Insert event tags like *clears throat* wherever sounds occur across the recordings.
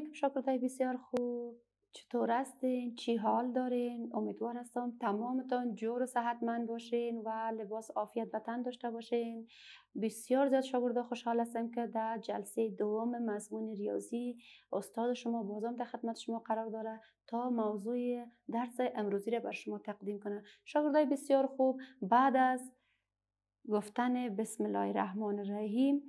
اینه که بسیار خوب چطور هستین چی حال دارین امیدوار هستم تمامتان جور و من باشین و لباس آفیت وطن داشته باشین بسیار زیاد شاگرده خوشحال هستم که در جلسه دوم مضمون ریاضی استاد شما بازم در خدمت شما قرار داره تا موضوع درس امروزی را بر شما تقدیم کنه شاگردای بسیار خوب بعد از گفتن بسم الله الرحمن الرحیم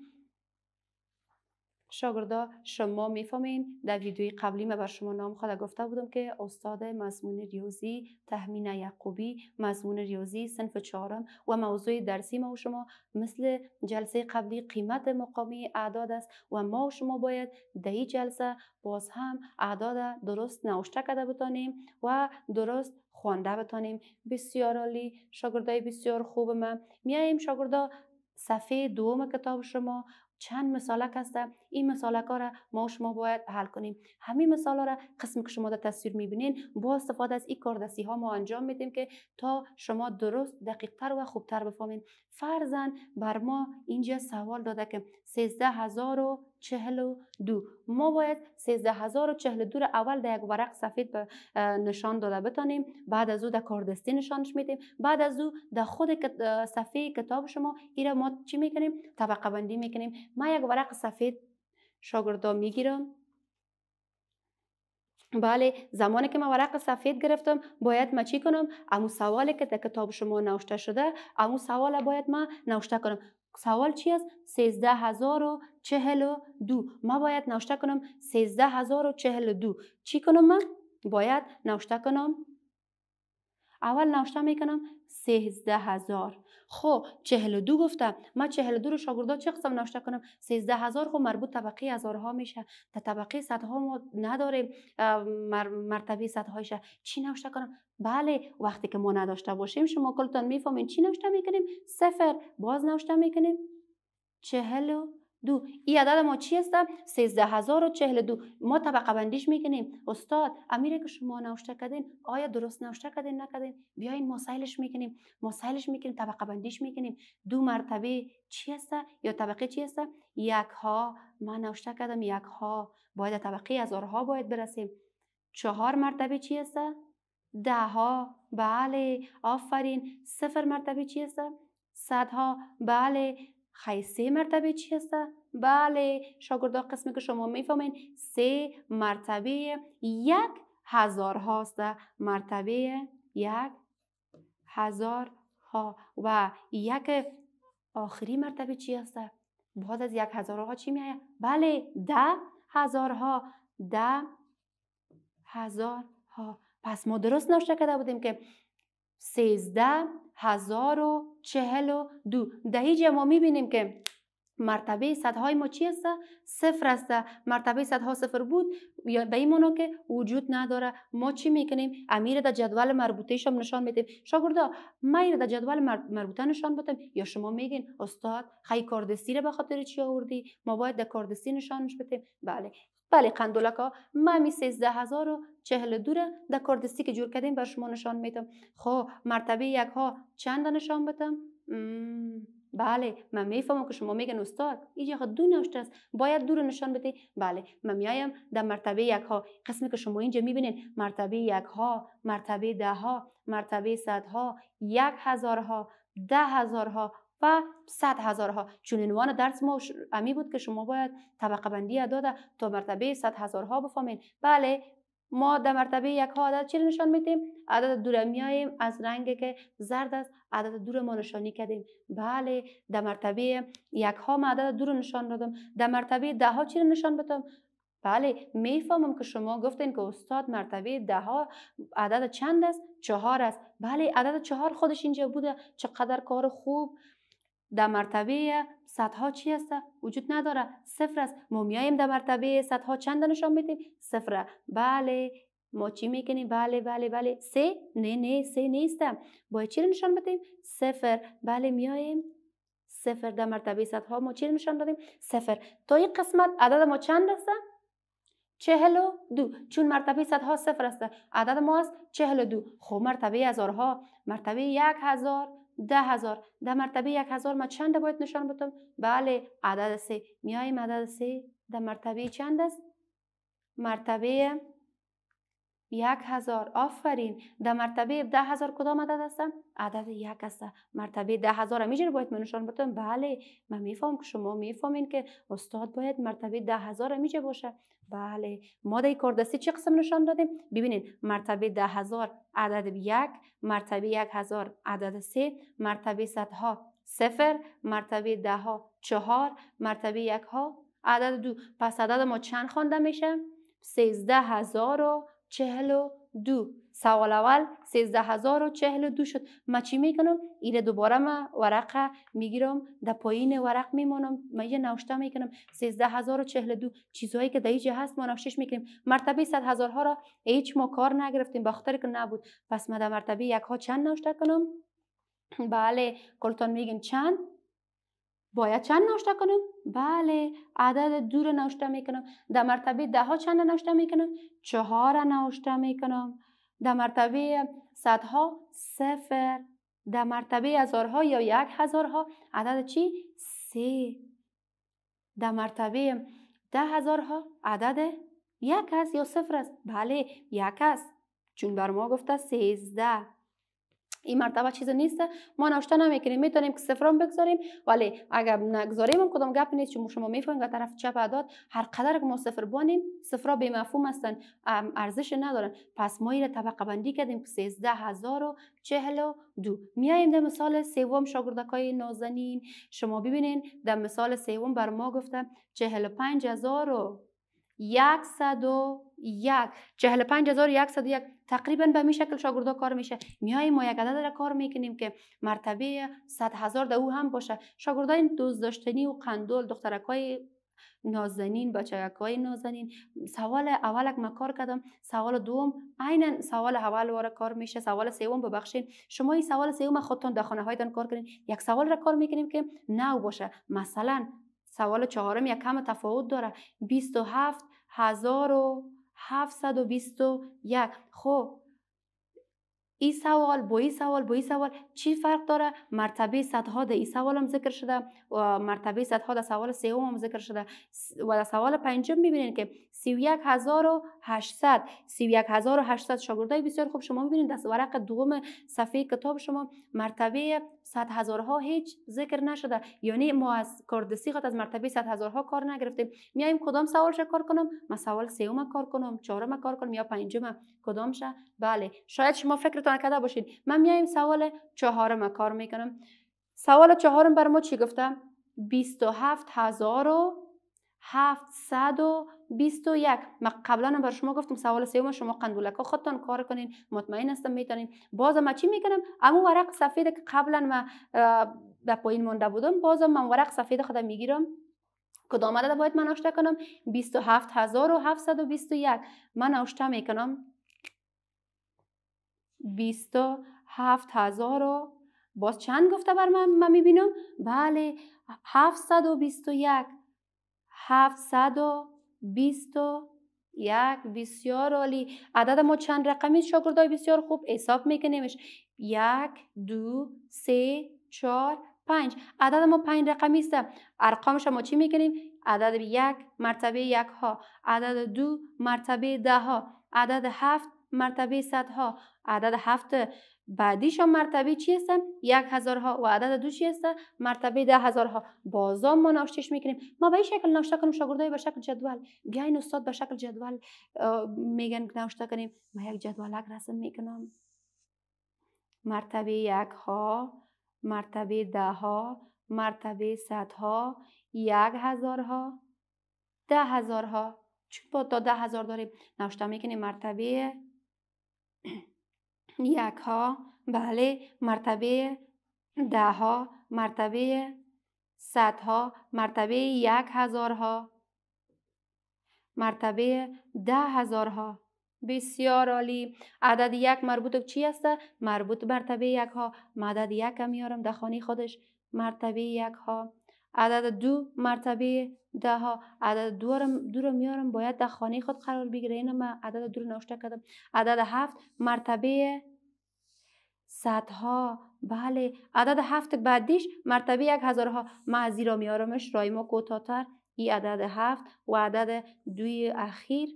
شاگردا شما میفهمین در ویدیوی قبلی من بر شما نام خود گفته بودم که استاد مضمون ریاضی تهمین یعقوبی مضمون ریاضی صنف چهارم و موضوع درسی ما و شما مثل جلسه قبلی قیمت مقامی اعداد است و ما و شما باید در این جلسه باز هم اعداد درست نوشته کرده بتانیم و درست خوانده بتانیم بسیار عالی شاگردای بسیار خوب من میاییم شاگردا صفحه دوم کتاب شما چند مثالک هست این مثالک ها را ما شما باید حل کنیم همین مثال ها را قسم که شما در تصویر میبینین با استفاده از این کاردستی ها ما انجام میدیم که تا شما درست دقیقتر و خوبتر بفهمین فرزن بر ما اینجا سوال داده که 13042 ما باید 13042 را اول در یک ورق سفید به نشان داده بتانیم بعد از او در کاردستی نشانش میدیم بعد از او در خود صفحه کتاب شما این ما چی میکنیم طبقه بندی میکنیم ما یک ورق سفید شاگردا میگیرم بله زمانی که من ورق سفید گرفتم باید ما چی کنم امو سوالی که در کتاب شما نوشته شده امو سوال باید ما نوشته کنم سوال چی است؟ 13042 ما باید نوشته کنم 13042 چی کنم ما؟ باید نوشته کنم اول نوشته کنم سیزده هزار خو خب، چهل دو گفته ما چهل دو رو شاگردا چه قسم نوشته کنم سیزده هزار خو خب، مربوط طبقه هزارها میشه تا طبقه صدها ما نداریم مرتبه صدهایشه چی نوشته کنم بله وقتی که ما نداشته باشیم شما کلتان میفهمین چی ناشته میکنیم صفر باز نوشته میکنیم چهل و دو این عدد ما چی است؟ 13042 ما طبقه بندیش میکنیم استاد امیره که شما نوشته کردین آیا درست نوشته کردین نکردین بیاین مسائلش میکنیم مسائلش میکنیم طبقه بندیش میکنیم دو مرتبه چی است؟ یا طبقه چی است؟ یک ها من نوشته کردم یک ها باید طبقه هزار ها باید برسیم چهار مرتبه چی است؟ ده ها بله آفرین صفر مرتبه چی است؟ صدها بله خی سه مرتبه چی هسته؟ بله شاگردا قسمی که شما میفهمین سه مرتبه یک هزار هاست مرتبه یک هزار ها و یک آخری مرتبه چی هست؟ بعد از یک هزار ها چی میایه؟ بله ده هزار ها ده هزار ها پس ما درست نوشته کرده بودیم که سیزده هزار و چهل و دو دهیج ما میبینیم که مرتبه صدهای ما چی است صفر است مرتبه صدها صفر بود یا به این که وجود نداره ما چی میکنیم امیر در جدول مربوطه شما نشان میدیم شاگردا ما در جدول مربوطه نشان بدم یا شما میگین استاد خی کاردستی رو بخاطر چی آوردی ما باید در کاردستی نشانش بدیم بله بله قندولک ها ما می 13042 را در کاردستی که جور کردیم بر شما نشان میدم خب مرتبه یک ها چند نشان بدم بله من میفهمم که شما میگن استاد اینجا دو نوشته است باید دور نشان بده بله من میایم در مرتبه یک ها قسمی که شما اینجا میبینین مرتبه یک ها مرتبه ده ها مرتبه صد ها یک هزار ها ده هزار ها و صد ها. چون عنوان درس ما امی بود که شما باید طبقه بندی داده تا مرتبه صد ها بفهمین بله ما در مرتبه یک ها عدد چی نشان میدیم عدد دور میاییم از رنگ که زرد است عدد دور ما نشانی کردیم بله در مرتبه یک ها ما عدد دور نشان دادم در مرتبه ده ها چی نشان بتم بله میفهمم که شما گفتین که استاد مرتبه ده ها عدد چند است چهار است بله عدد چهار خودش اینجا بوده چقدر کار خوب در مرتبه صدها چی است وجود نداره صفر است ما میاییم در مرتبه صدها چند نشان میدیم صفر بله ما چی میکنیم بله بله بله سه نه نه سه نیستم باید چی نشان بدیم صفر بله میاییم صفر در مرتبه صدها ما چی نشان دادیم صفر تا این قسمت عدد ما چند است چهل و دو چون مرتبه صدها صفر است عدد ما است چهل و دو خب مرتبه هزارها مرتبه یک هزار ده هزار ده مرتبه یک هزار ما چند باید نشان بدم بله عدد سه میایم عدد سه ده مرتبه چند است مرتبه یک هزار آفرین در مرتبه ده هزار کدام عدد است؟ عدد یک است. مرتبه ده هزار میجین باید منوشان نشان بله من میفهم که شما میفهمین که استاد باید مرتبه ده هزار میجه باشه بله ما در کاردستی چه قسم نشان دادیم ببینید مرتبه ده هزار عدد یک مرتبه یک هزار عدد سه مرتبه صدها صفر مرتبه ده ها چهار مرتبه یک ها عدد دو پس عدد ما چند خوانده میشه سیزده هزار چهل و دو سوال اول سیزده هزار و چهل و دو شد ما چی میکنم ایره دوباره ما ورقه میگیرم در پایین ورق میمانم ما یه نوشته میکنم سیزده هزار و چهل دو چیزهایی که در ایجه هست ما نوشتش میکنیم مرتبه صد هزارها را هیچ ما کار نگرفتیم بخاطر که نبود پس ما در مرتبه یک ها چند نوشته کنم بله کلتان میگن چند باید چند ناشته کنم؟ بله عدد دو رو نوشته میکنم در مرتبه ده ها چند نوشته میکنم؟ چهار ناشته میکنم در مرتبه صدها صفر در مرتبه ها یا یک هزارها عدد چی؟ سه در مرتبه ده هزارها عدد یک هست یا صفر است؟ بله یک است چون بر ما گفته سیزده این مرتبه چیز نیست ما ناشته نمیکنیم میتونیم که صفرام بگذاریم ولی اگر نگذاریم کدام گپ نیست چون شما میفهمید که طرف چپ اعداد هر قدر که ما صفر بانیم صفرا به مفهوم هستن ارزش ندارن پس ما را طبقه بندی کردیم که 13042 میایم در مثال سوم شاگردکای نازنین شما ببینین در مثال سوم بر ما گفتم 45000 و 101 45101 تقریبا به می شکل شاگردا کار میشه میای ما یک عدد را کار میکنیم که مرتبه 100 هزار ده او هم باشه شاگردای این دوز داشتنی و قندول دخترکای نازنین با های نازنین سوال اولک ما کار کردم سوال دوم عینا سوال اول واره کار میشه سوال سوم ببخشین. شما این سوال سوم خودتون در خانه هایتان کار کنین یک سوال را کار میکنیم که نو باشه مثلا سوال چهارم یک کم تفاوت داره 27 هزار و 721 خب ای سوال با سوال با سوال چی فرق داره مرتبه سطح ها ده، سوال هم ذکر شده و مرتبه صدها ها در سوال سوم هم ذکر شده و در سوال پنجم میبینین که 31800 31800 شاگردای بسیار خوب شما میبینید در ورق دوم صفحه کتاب شما مرتبه صد هزارها هیچ ذکر نشده یعنی ما از کردسی خود از مرتبه صد هزارها کار نگرفتیم میایم کدام سوال کار کنم ما سوال سوم کار کنم چهارم کار کنم یا پنجم کدام شه بله شاید شما فکر کنه باشین من میایم سوال چهارم کار میکنم سوال چهارم بر ما چی گفته 27000 هزار و 721 ما قبلا هم بر شما گفتم سوال سوم شما قندولک ها خودتان کار کنین مطمئن هستم میتونین باز ما چی میکنم اما ورق سفید که قبلا ما به پایین مانده بودم بازم من ورق سفید خودم میگیرم کدام عدد باید من آشته کنم 27721 من آشته میکنم بیست هفت هزار و باز چند گفته بر من, من میبینم بله هفتصد و بیست و یک هفتصد و بیست و یک بسیار عالی عدد ما چند رقمی شاگردای بسیار خوب حساب میکنیمش یک دو سه چهار پنج عدد ما پنج رقمی است ارقامش ما چی میکنیم عدد یک مرتبه یک ها عدد دو مرتبه ده ها عدد هفت مرتبه صد ها عدد هفت بعدیشان مرتبه چی هستن؟ یک هزار ها و عدد دو چی است؟ مرتبه ده هزار ها بازا ما ناشتش میکنیم ما به این شکل ناشته کنیم شاگردای به شکل جدول بیاین استاد به شکل جدول میگن ناشته کنیم ما یک اک رسم میکنم مرتبه یک ها مرتبه ده ها مرتبه صد ها یک هزار ها ده هزار ها چون با تا ده هزار داریم ناشته میکنیم مرتبه یک ها بله مرتبه ده ها مرتبه صد ها مرتبه یک هزار ها مرتبه ده هزار ها بسیار عالی عدد یک مربوط به چی هسته؟ مربوط مرتبه یک ها مدد یک میارم در خانه خودش مرتبه یک ها عدد دو مرتبه ده ها عدد دو رو میارم باید در خانه خود قرار بگیره اینو من عدد دور نوشته کردم عدد هفت مرتبه صدها بله عدد هفت بعدیش مرتبه یک هزارها من از میارمش رای ما کوتاهتر این عدد هفت و عدد دوی اخیر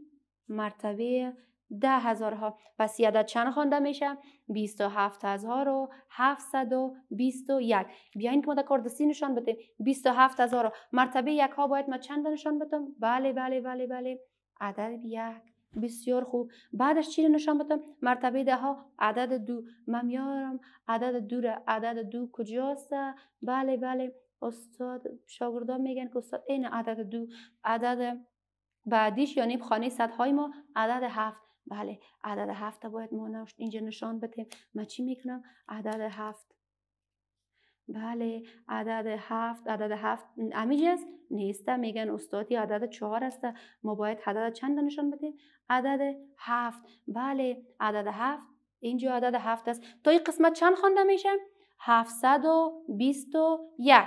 مرتبه ده هزار ها پس یادت عدد چند خوانده میشه 27 هزار و 721 بیاین که ما در کاردسی نشان بدیم 27 هزار مرتبه یک ها باید ما چند نشان بدم بله بله بله بله عدد یک بسیار خوب بعدش چی نشان بدم مرتبه ده ها عدد دو من میارم عدد دو را عدد دو کجاست بله بله استاد شاگردان میگن که استاد این عدد دو عدد بعدیش یعنی خانه صدهای ما عدد هفت بله عدد هفت باید ما اینجا نشان بدیم ما چی میکنم عدد هفت بله عدد هفت عدد هفت است نیسته میگن استادی عدد چهار است ما باید عدد چند نشان بدیم عدد هفت بله عدد هفت اینجا عدد هفت است تا این قسمت چند خوانده میشه یک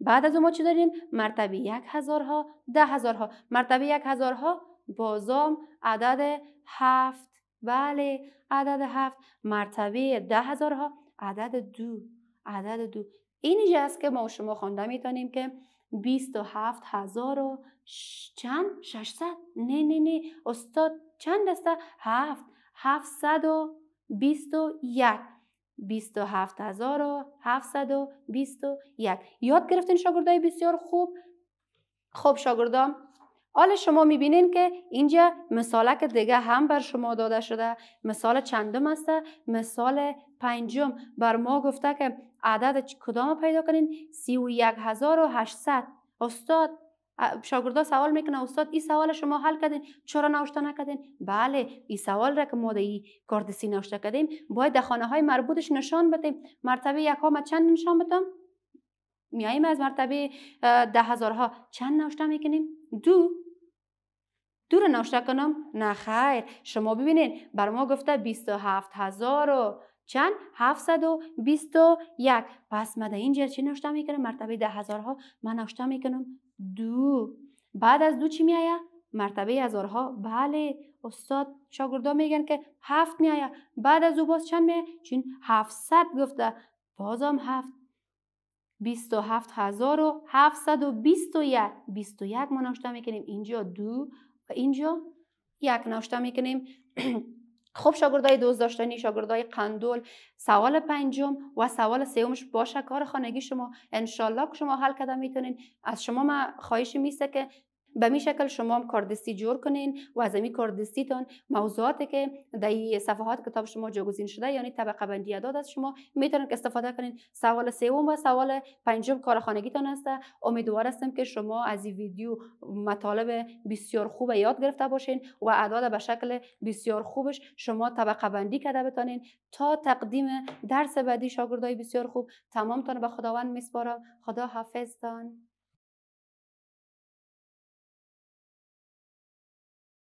بعد از ما چی داریم مرتبه یک هزار ها ده هزارها ها مرتبه یک هزار ها بازام عدد هفت بله عدد هفت مرتبه ده هزار ها عدد دو عدد دو این است که ما شما خوانده میتونیم که بیست هفت هزار و چند؟ ششصد نه نه نه استاد چند است؟ هفت بیست بیست بیست و و یک، هفت و یک، یاد گرفتین شاگردهای بسیار خوب خب شاگردام حالا شما میبینین که اینجا که دیگه هم بر شما داده شده مثال چندم است مثال پنجم بر ما گفته که عدد کدام پیدا کنین سی و یک هزار و استاد شاگردا سوال میکنه استاد این سوال شما حل کردین چرا نوشته نکردین بله این سوال را که ما در کاردسی نوشته کردیم باید در خانه های مربوطش نشان بدیم مرتبه یک ها چند نشان بدم میاییم از مرتبه ده هزارها چند نوشته میکنیم دو دور ناشته کنم نه خیر شما ببینین بر ما گفته 27000 هزار و چند 721 پس ما اینجا چی ناشته میکنم مرتبه ده هزارها من ناشته میکنم دو بعد از دو چی میایه مرتبه هزارها بله استاد شاگردا میگن که هفت میایه بعد از او باز چند میایه چون 700 گفته بازم هفت 27721 21 ما ناشته میکنیم اینجا دو و اینجا یک نوشته میکنیم *clears throat* خب شاگردای دوز داشتنی شاگردای قندول سوال پنجم و سوال سومش باشه کار خانگی شما انشالله که شما حل کده میتونین از شما ما خواهش میسته که به می شکل شما هم کاردستی جور کنین و از امی کاردستیتان موضوعاتی که در صفحات کتاب شما جاگزین شده یعنی طبقه بندی اعداد از شما میتونن که استفاده کنین سوال سوم و سوال پنجم کارخانگیتان است امیدوار هستم که شما از این ویدیو مطالب بسیار خوب یاد گرفته باشین و اعداد به شکل بسیار خوبش شما طبقه بندی کرده بتانین تا تقدیم درس بعدی شاگردای بسیار خوب تمامتان به خداوند میسپارم خدا حافظتان